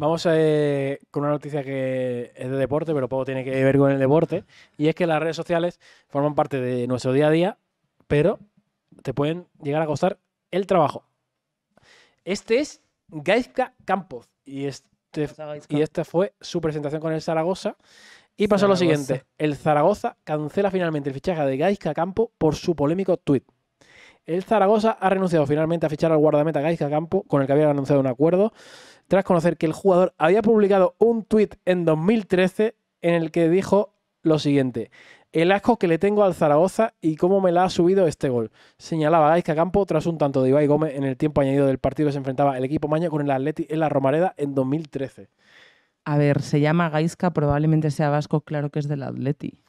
Vamos eh, con una noticia que es de deporte, pero poco tiene que ver con el deporte. Y es que las redes sociales forman parte de nuestro día a día, pero te pueden llegar a costar el trabajo. Este es Gaizka Campos. Y, este, esta fue su presentación con el Zaragoza. Y pasó lo siguiente. El Zaragoza cancela finalmente el fichaje de Gaizka Campos por su polémico tuit. El Zaragoza ha renunciado finalmente a fichar al guardameta Gaisca Campo, con el que había anunciado un acuerdo, tras conocer que el jugador había publicado un tuit en 2013 en el que dijo lo siguiente: El asco que le tengo al Zaragoza y cómo me la ha subido este gol. Señalaba Gaisca Campo tras un tanto de Ibai Gómez en el tiempo añadido del partido que se enfrentaba el equipo maño con el Atleti en la Romareda en 2013. A ver, se llama Gaisca, probablemente sea vasco, claro que es del Atleti.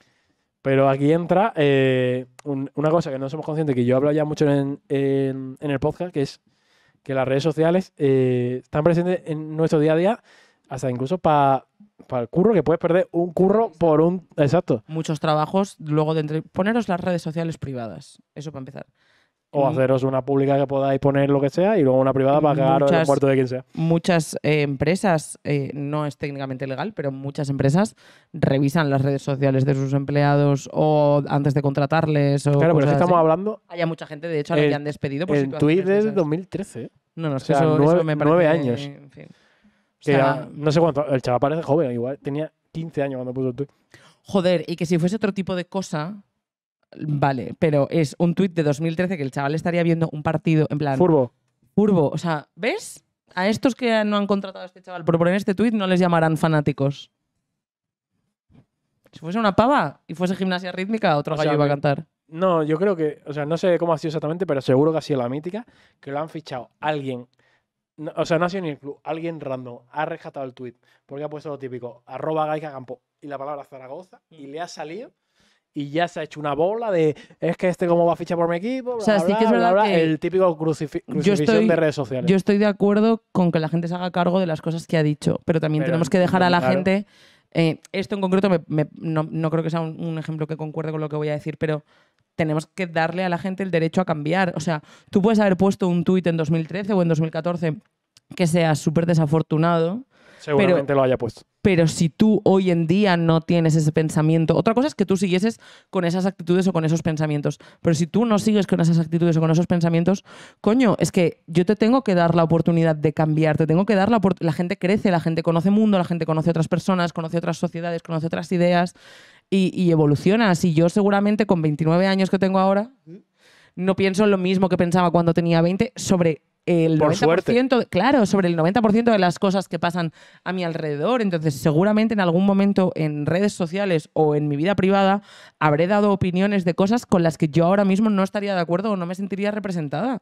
Pero aquí entra eh, una cosa que no somos conscientes, que yo hablo ya mucho en, el podcast, que es que las redes sociales eh, están presentes en nuestro día a día, hasta incluso para el curro, que puedes perder un curro por un... Exacto. Muchos trabajos, luego de entre... Poneros las redes sociales privadas, eso para empezar o haceros una pública que podáis poner lo que sea y luego una privada para cagaros el cuarto de quien sea. Muchas eh, empresas, eh, no es técnicamente legal, pero muchas empresas revisan las redes sociales de sus empleados o antes de contratarles. claro, pero estamos hablando. Hay mucha gente, de hecho, a la que han despedido por En Twitter desde 2013. No, no, es eso, nueve, me parece. Nueve años. En fin. no sé cuánto. El chaval parece joven, igual tenía 15 años cuando puso el tweet. Joder, y que si fuese otro tipo de cosa, Vale, pero es un tuit de 2013 que el chaval estaría viendo un partido en plan. Furbo. Furbo. O sea, ¿ves? A estos que no han contratado a este chaval por poner este tuit no les llamarán fanáticos. Si fuese una pava y fuese gimnasia rítmica, otro gallo iba a cantar. No, yo creo que, o sea, no sé cómo ha sido exactamente, pero seguro que ha sido la mítica, que lo han fichado alguien. o sea, no ha sido ni el club, alguien random ha rescatado el tuit, porque ha puesto lo típico, arroba Gaica Campo y la palabra Zaragoza, mm. y le ha salido y ya se ha hecho una bola de es que este cómo va a fichar por mi equipo. o sea, sí que es verdad que el típico crucifixión de redes sociales. Yo estoy de acuerdo con que la gente se haga cargo de las cosas que ha dicho, pero también tenemos que dejar a la gente. Eh, esto en concreto no, creo que sea un, ejemplo que concuerde con lo que voy a decir, pero tenemos que darle a la gente el derecho a cambiar. O sea, tú puedes haber puesto un tuit en 2013 o en 2014 que sea súper desafortunado Seguramente lo haya puesto. Pero si tú hoy en día no tienes ese pensamiento, otra cosa es que tú siguieses con esas actitudes o con esos pensamientos, pero si tú no sigues con esas actitudes o con esos pensamientos, coño, es que yo te tengo que dar la oportunidad de cambiar, tengo que dar la la gente crece, la gente conoce mundo, la gente conoce otras personas, conoce otras sociedades, conoce otras ideas y, evoluciona. evolucionas. Y yo seguramente con 29 años que tengo ahora no pienso lo mismo que pensaba cuando tenía 20 sobre el 90%, claro, sobre el 90% de las cosas que pasan a mi alrededor. Entonces, seguramente en algún momento en redes sociales o en mi vida privada habré dado opiniones de cosas con las que yo ahora mismo no estaría de acuerdo o no me sentiría representada.